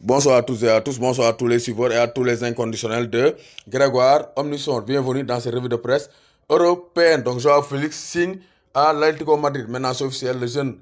Bonsoir à tous et à tous, bonsoir à tous les suivants et à tous les inconditionnels de Grégoire Omnisson. Bienvenue dans cette revue de presse européenne. Donc Joao Félix signe à l'Atlético Madrid. Maintenant c'est officiel, le jeune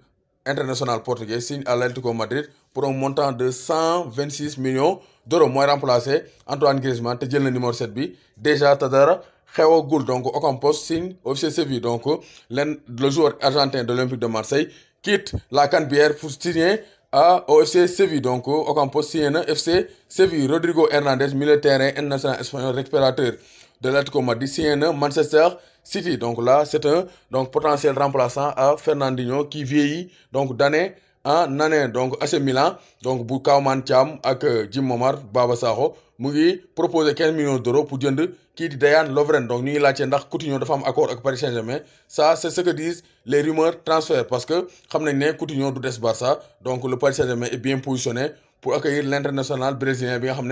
international portugais signe à l'Atlético Madrid pour un montant de 126 millions d'euros. Moi remplacé Antoine Griezmann, te le numéro 7 b Déjà Tadara Goul, donc poste signe officiel Donc le joueur argentin de l'Olympique de Marseille quitte la Canbière pour signer a OFC Séville. Donc, au campo CN, FC Séville, Rodrigo Hernandez, militaire terrain international espagnol récupérateur de l'Atlético Madrid, CN, Manchester City. Donc là, c'est un donc, potentiel remplaçant à Fernandinho qui vieillit donc d'année ah Nané donc AC Milan donc bu Kaouman Thiam ak euh, Jim Momar Baba Sakho mu ngi proposer 15 millions d'euros pour jënd kii di Dejan Lovren donc ñu ngi laajte ndax Coutinho dafa am accord ak Paris Saint-Germain ça c'est ce que disent les rumeurs transfert parce que xam nañ ne Coutinho du des Barça donc le Paris Saint-Germain est bien positionné pour accueillir l'international brésilien bi nga xam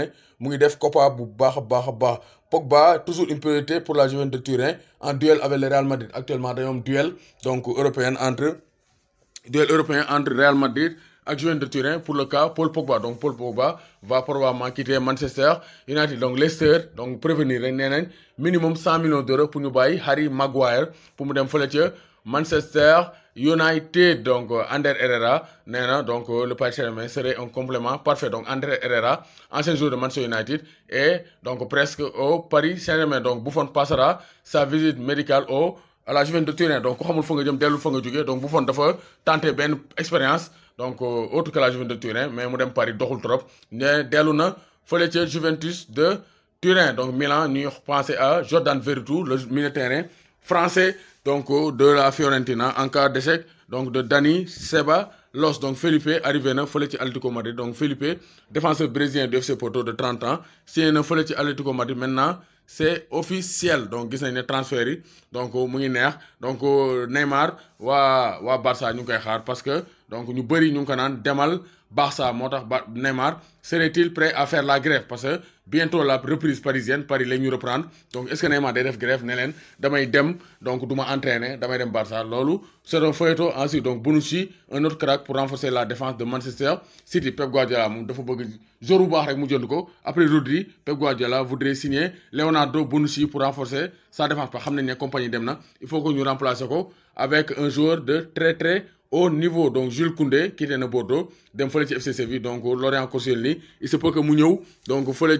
def Copa bu baax baax Pogba toujours une priorité pour la Juventus de Turin en duel avec le Real Madrid actuellement dans un duel donc européen entre duel européen entre Real Madrid et Juventus de Turin pour le cas Paul Pogba donc Paul Pogba va probablement quitter Manchester United donc Leicester donc prévenir minimum 100 millions d'euros pour nous bailler Harry Maguire pour nous Folletier, Manchester United donc Ander Herrera donc le Paris Saint-Germain serait un complément parfait donc Ander Herrera ancien joueur de Manchester United et donc presque au Paris Saint-Germain donc Buffon passera sa visite médicale au à la Juventus de Turin donc vous xamul fa nga jëm donc dafa tenté une expérience donc euh, autre que la Juventus de Turin mais je ne Paris pas trop Vous avez na Juventus de Turin donc Milan nous pensé à Jordan Verdoux, le milieu terrain français donc euh, de la Fiorentina en cas d'échec donc de Dani Seba, Los. donc Felipe arrivé na la ci de Madrid donc Felipe défenseur brésilien de FC Porto de 30 ans il un la ci de Madrid maintenant c'est officiel donc gis nañ ne transfert donc au donc Neymar wa à Barça parce que donc ñu bari ñu ko demal Barça moo Neymar serait-il prêt à faire la grève parce que bientôt la reprise parisienne Paris la ñu reprendre donc est-ce que Neymar day def grève ne leen damay dem donc du ma entraîner damay dem Barça loolu c'est un feuilleton ensuite donc Bonucci un autre crack pour renforcer la défense de Manchester City Pep Guardiola moom dafa bëgg joueur baax rek mu jënd ko après Rodri Pep Guardiola voudrait signer Leonardo Bonucci pour renforcer sa défense parce que xam nañ ne compagnie dem il faut que ñu remplacer ko avec un joueur de très très au niveau donc Jules Koundé qui était à Bordeaux dem fele ci FC Séville donc Lorient Koscielny il se peut que mu donc fele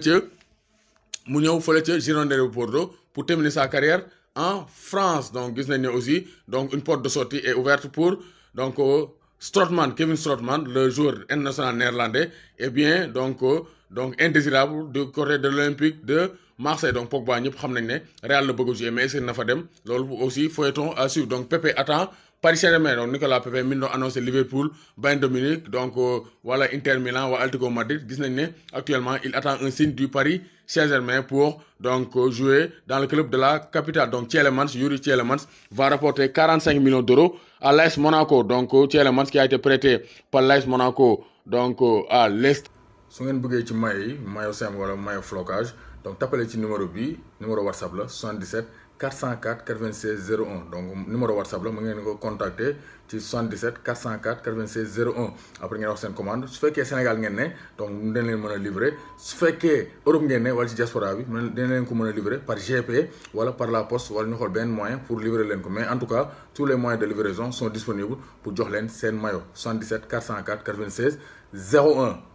Mouniou, mu Giron de Bordeaux pour terminer sa carrière en France donc aussi donc une porte de sortie est ouverte pour donc euh, Strootman Kevin Strootman le joueur international néerlandais et eh bien donc euh, donc indésirable de Corée de l'Olympique de Marseille donc Pogba ñep xam nañ né Real le bëgg jouer mais c'est na fa dem lolu aussi feuilleton à suivre donc Pepe attend Paris Saint-Germain donc Nicolas Pepe mindo a annoncé Liverpool Bayern Dominique. donc euh, voilà, Inter Milan ou Madrid Disney. actuellement il attend un signe du Paris Saint-Germain pour donc euh, jouer dans le club de la capitale donc Tielemans Yuri Tielemans va rapporter 45 millions d'euros à l'AS Monaco donc euh, Tielemans qui a été prêté par l'AS Monaco donc à l'est si vous voulez ci mayo un mayo simple wala mayo flocage donc tappalee ci numéro bi numéro whatsapp là, 77 404 96 01 donc numéro whatsapp là. mu ngeen contacter 77 404 96 01 après vous avez une commande su vous Sénégal ngeen ne donc nous dañ leen mën livrer su que Europe ngeen ne wala ci diaspora bi mu livrer par GP wala par la poste wala ñu xool benn moyen pour livrer les ko mais en tout cas tous les moyens de livraison sont disponibles pour jox donner mayo 77 404 96 01